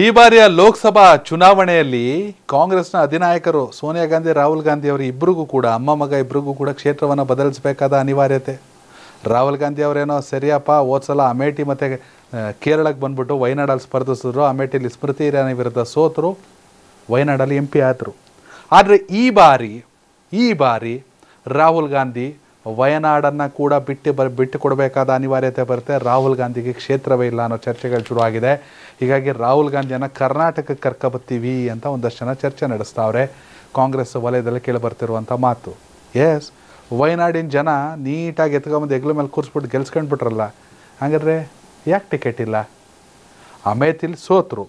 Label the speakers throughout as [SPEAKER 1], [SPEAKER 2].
[SPEAKER 1] ಈ ಬಾರಿಯ ಲೋಕಸಭಾ ಚುನಾವಣೆಯಲ್ಲಿ ಕಾಂಗ್ರೆಸ್ನ ಅಧಿನಾಯಕರು ಸೋನಿಯಾ ಗಾಂಧಿ ರಾಹುಲ್ ಗಾಂಧಿ ಅವರು ಇಬ್ಬರಿಗೂ ಕೂಡ ಅಮ್ಮ ಮಗ ಇಬ್ಬರಿಗೂ ಕೂಡ ಕ್ಷೇತ್ರವನ್ನು ಬದಲಿಸಬೇಕಾದ ಅನಿವಾರ್ಯತೆ ರಾಹುಲ್ ಗಾಂಧಿ ಅವರೇನೋ ಸರಿಯಪ್ಪ ಓದ್ಸಲ ಅಮೇಠಿ ಮತ್ತು ಕೇರಳಕ್ಕೆ ಬಂದ್ಬಿಟ್ಟು ವಯನಾಡಲ್ಲಿ ಸ್ಪರ್ಧಿಸಿದ್ರು ಅಮೇಠಿಯಲ್ಲಿ ಸ್ಮೃತಿ ಇರಾನಿ ವಿರುದ್ಧ ಸೋತರು ವಯನಾಡಲ್ಲಿ ಎಂ ಪಿ ಆದರು ಆದರೆ ಈ ಬಾರಿ ಈ ಬಾರಿ ರಾಹುಲ್ ಗಾಂಧಿ ವಯನಾಡನ್ನು ಕೂಡ ಬಿಟ್ಟು ಬರ್ ಬಿಟ್ಟು ಕೊಡಬೇಕಾದ ಅನಿವಾರ್ಯತೆ ಬರುತ್ತೆ ರಾಹುಲ್ ಗಾಂಧಿಗೆ ಕ್ಷೇತ್ರವೇ ಇಲ್ಲ ಅನ್ನೋ ಚರ್ಚೆಗಳು ಶುರುವಾಗಿದೆ ಹೀಗಾಗಿ ರಾಹುಲ್ ಗಾಂಧಿಯನ್ನು ಕರ್ನಾಟಕಕ್ಕೆ ಕರ್ಕೊಬತ್ತೀವಿ ಅಂತ ಒಂದಷ್ಟು ಜನ ಚರ್ಚೆ ನಡೆಸ್ತಾವ್ರೆ ಕಾಂಗ್ರೆಸ್ ವಲಯದಲ್ಲಿ ಬರ್ತಿರುವಂಥ ಮಾತು ಎಸ್ ವಯನಾಡಿನ ಜನ ನೀಟಾಗಿ ಎತ್ಕೊಂಬಂದು ಹೆಗ್ಲ ಮೇಲೆ ಕೂರಿಸ್ಬಿಟ್ಟು ಗೆಲ್ಸ್ಕೊಂಡ್ಬಿಟ್ರಲ್ಲ ಹಾಗಾದ್ರೆ ಯಾಕೆ ಟಿಕೆಟ್ ಇಲ್ಲ ಅಮೇತಿಲಿ ಸೋತರು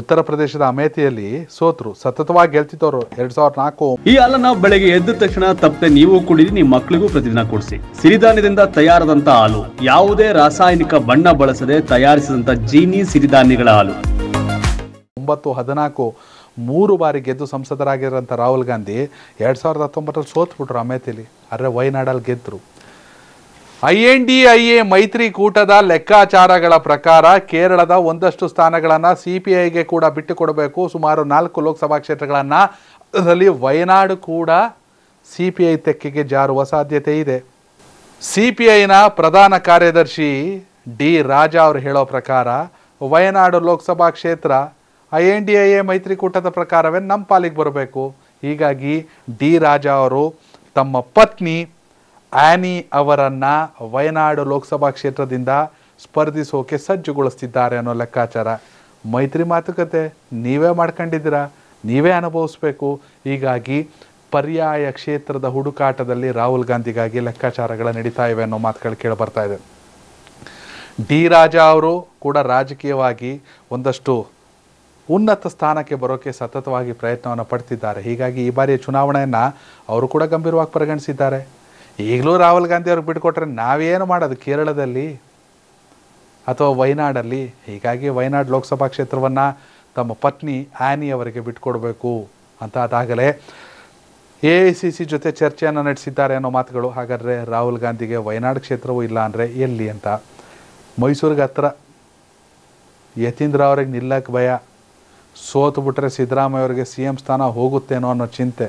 [SPEAKER 1] ಉತ್ತರ ಪ್ರದೇಶದ ಅಮೇಥಿಯಲ್ಲಿ ಸೋತರು ಸತತವಾಗಿ ಗೆಲ್ತಿದ್ದವರು ಎರಡ್ ಸಾವಿರದ ನಾಲ್ಕು ಈ ಹಾಲನ್ನ ಬೆಳಗ್ಗೆ ಎದ್ದ ತಕ್ಷಣ ತಪ್ಪದೆ ನೀವು ಕುಡಿದು ನಿಮ್ಮ ಮಕ್ಕಳಿಗೂ ಪ್ರತಿದಿನ ಕೊಡಿಸಿ ಸಿರಿಧಾನ್ಯದಿಂದ ತಯಾರಾದಂತಹ ಹಾಲು ಯಾವುದೇ ರಾಸಾಯನಿಕ ಬಣ್ಣ ಬಳಸದೆ ತಯಾರಿಸಿದಂತ ಜೀನಿ ಸಿರಿಧಾನ್ಯಗಳ ಹಾಲು ಒಂಬತ್ತು ಹದಿನಾಲ್ಕು ಮೂರು ಬಾರಿ ಗೆದ್ದು ಸಂಸದರಾಗಿರೋಂಥ ರಾಹುಲ್ ಗಾಂಧಿ ಎರಡ್ ಸಾವಿರದ ಹತ್ತೊಂಬತ್ತರಲ್ಲಿ ಬಿಟ್ರು ಅಮೇಥಿಲಿ ಆದರೆ ವಯನಾಡಲ್ಲಿ ಗೆದ್ದರು ಐಎನ್ಡಿಐಎ ಮೈತ್ರಿಕೂಟದ ಲೆಕ್ಕಾಚಾರಗಳ ಪ್ರಕಾರ ಕೇರಳದ ಒಂದಷ್ಟು ಸ್ಥಾನಗಳನ್ನು ಸಿಪಿಐಗೆ ಕೂಡ ಬಿಟ್ಟುಕೊಡಬೇಕು ಸುಮಾರು ನಾಲ್ಕು ಲೋಕಸಭಾ ಕ್ಷೇತ್ರಗಳನ್ನು ಅದರಲ್ಲಿ ವಯನಾಡು ಕೂಡ ಸಿ ಪಿ ಐ ತೆಕ್ಕೆಗೆ ಜಾರುವ ಸಾಧ್ಯತೆ ಇದೆ ಸಿ ಪಿ ಐನ ಪ್ರಧಾನ ಕಾರ್ಯದರ್ಶಿ ಡಿ ರಾಜ ಅವರು ಹೇಳೋ ಪ್ರಕಾರ ವಯನಾಡು ಲೋಕಸಭಾ ಕ್ಷೇತ್ರ I N D I A ಮೈತ್ರಿಕೂಟದ ಪ್ರಕಾರವೇ ನಮ್ಮ ಪಾಲಿಗೆ ಬರಬೇಕು ಹೀಗಾಗಿ ಡಿ ರಾಜ ಅವರು ತಮ್ಮ ಪತ್ನಿ ಆ್ಯನಿ ಅವರನ್ನು ವಯನಾಡು ಲೋಕಸಭಾ ಕ್ಷೇತ್ರದಿಂದ ಸ್ಪರ್ಧಿಸೋಕೆ ಸಜ್ಜುಗೊಳಿಸ್ತಿದ್ದಾರೆ ಅನ್ನೋ ಲೆಕ್ಕಾಚಾರ ಮೈತ್ರಿ ಮಾತುಕತೆ ನೀವೇ ಮಾಡ್ಕೊಂಡಿದ್ದೀರಾ ನೀವೇ ಅನುಭವಿಸ್ಬೇಕು ಹೀಗಾಗಿ ಪರ್ಯಾಯ ಕ್ಷೇತ್ರದ ಹುಡುಕಾಟದಲ್ಲಿ ರಾಹುಲ್ ಗಾಂಧಿಗಾಗಿ ಲೆಕ್ಕಾಚಾರಗಳು ನಡೀತಾ ಇವೆ ಅನ್ನೋ ಮಾತುಗಳು ಕೇಳಿ ಬರ್ತಾ ಇದೆ ಡಿ ರಾಜಾ ಅವರು ಕೂಡ ರಾಜಕೀಯವಾಗಿ ಒಂದಷ್ಟು ಉನ್ನತ ಸ್ಥಾನಕ್ಕೆ ಬರೋಕ್ಕೆ ಸತತವಾಗಿ ಪ್ರಯತ್ನವನ್ನು ಪಡ್ತಿದ್ದಾರೆ ಹೀಗಾಗಿ ಈ ಬಾರಿಯ ಚುನಾವಣೆಯನ್ನು ಅವರು ಕೂಡ ಗಂಭೀರವಾಗಿ ಪರಿಗಣಿಸಿದ್ದಾರೆ ಈಗಲೂ ರಾಹುಲ್ ಗಾಂಧಿ ಅವ್ರಿಗೆ ಬಿಟ್ಕೊಟ್ರೆ ನಾವೇನು ಮಾಡೋದು ಕೇರಳದಲ್ಲಿ ಅಥವಾ ವಯನಾಡಲ್ಲಿ ಹೀಗಾಗಿ ವಯನಾಡ್ ಲೋಕಸಭಾ ಕ್ಷೇತ್ರವನ್ನು ತಮ್ಮ ಪತ್ನಿ ಆನಿ ಅವರಿಗೆ ಬಿಟ್ಕೊಡ್ಬೇಕು ಅಂತ ಅದಾಗಲೇ ಎ ಐ ಸಿ ಸಿ ಜೊತೆ ಚರ್ಚೆಯನ್ನು ನಡೆಸಿದ್ದಾರೆ ಅನ್ನೋ ಮಾತುಗಳು ಹಾಗಾದರೆ ರಾಹುಲ್ ಗಾಂಧಿಗೆ ವಯನಾಡ್ ಕ್ಷೇತ್ರವೂ ಇಲ್ಲ ಅಂದರೆ ಎಲ್ಲಿ ಅಂತ ಮೈಸೂರಿಗೆ ಹತ್ರ ಯತೀಂದ್ರ ಅವ್ರಿಗೆ ನಿಲ್ಲಕ್ಕೆ ಭಯ ಸೋತು ಬಿಟ್ಟರೆ ಸಿದ್ದರಾಮಯ್ಯ ಅವರಿಗೆ ಸಿ ಎಂ ಸ್ಥಾನ ಹೋಗುತ್ತೇನೋ ಅನ್ನೋ ಚಿಂತೆ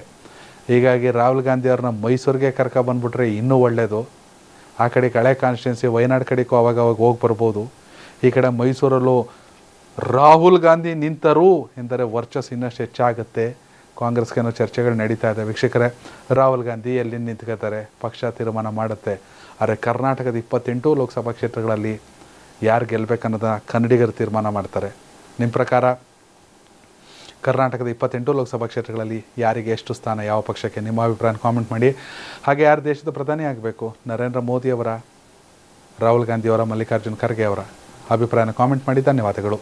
[SPEAKER 1] ಹೀಗಾಗಿ ರಾಹುಲ್ ಗಾಂಧಿ ಅವ್ರನ್ನ ಮೈಸೂರಿಗೆ ಕರ್ಕೊಬಂದ್ಬಿಟ್ರೆ ಇನ್ನೂ ಒಳ್ಳೆಯದು ಆ ಕಡೆ ಕಳೆ ಕಾನ್ಸ್ಟಿಟ್ಯೂನ್ಸಿ ವಯನಾಡ್ ಕಡೆಗೂ ಅವಾಗ ಅವಾಗ ಹೋಗಿ ಬರ್ಬೋದು ಈ ಕಡೆ ಮೈಸೂರಲ್ಲೂ ರಾಹುಲ್ ಗಾಂಧಿ ನಿಂತರು ಎಂದರೆ ವರ್ಚಸ್ ಇನ್ನಷ್ಟು ಹೆಚ್ಚಾಗುತ್ತೆ ಕಾಂಗ್ರೆಸ್ಗೇನೋ ಚರ್ಚೆಗಳು ನಡೀತಾ ಇದೆ ವೀಕ್ಷಕರೇ ರಾಹುಲ್ ಗಾಂಧಿ ಎಲ್ಲಿ ನಿಂತ್ಕೋತಾರೆ ಪಕ್ಷ ತೀರ್ಮಾನ ಮಾಡುತ್ತೆ ಆದರೆ ಕರ್ನಾಟಕದ ಇಪ್ಪತ್ತೆಂಟು ಲೋಕಸಭಾ ಕ್ಷೇತ್ರಗಳಲ್ಲಿ ಯಾರು ಗೆಲ್ಲಬೇಕನ್ನೋದನ್ನ ಕನ್ನಡಿಗರು ತೀರ್ಮಾನ ಮಾಡ್ತಾರೆ ನಿಮ್ಮ ಪ್ರಕಾರ ಕರ್ನಾಟಕದ ಇಪ್ಪತ್ತೆಂಟು ಲೋಕಸಭಾ ಕ್ಷೇತ್ರಗಳಲ್ಲಿ ಯಾರಿಗೆ ಎಷ್ಟು ಸ್ಥಾನ ಯಾವ ಪಕ್ಷಕ್ಕೆ ನಿಮ್ಮ ಅಭಿಪ್ರಾಯ ಕಾಮೆಂಟ್ ಮಾಡಿ ಹಾಗೆ ಯಾರು ದೇಶದ ಪ್ರಧಾನಿ ಆಗಬೇಕು ನರೇಂದ್ರ ಮೋದಿಯವರ ರಾಹುಲ್ ಗಾಂಧಿಯವರ ಮಲ್ಲಿಕಾರ್ಜುನ್ ಖರ್ಗೆ ಅವರ ಅಭಿಪ್ರಾಯನ ಕಾಮೆಂಟ್ ಮಾಡಿ ಧನ್ಯವಾದಗಳು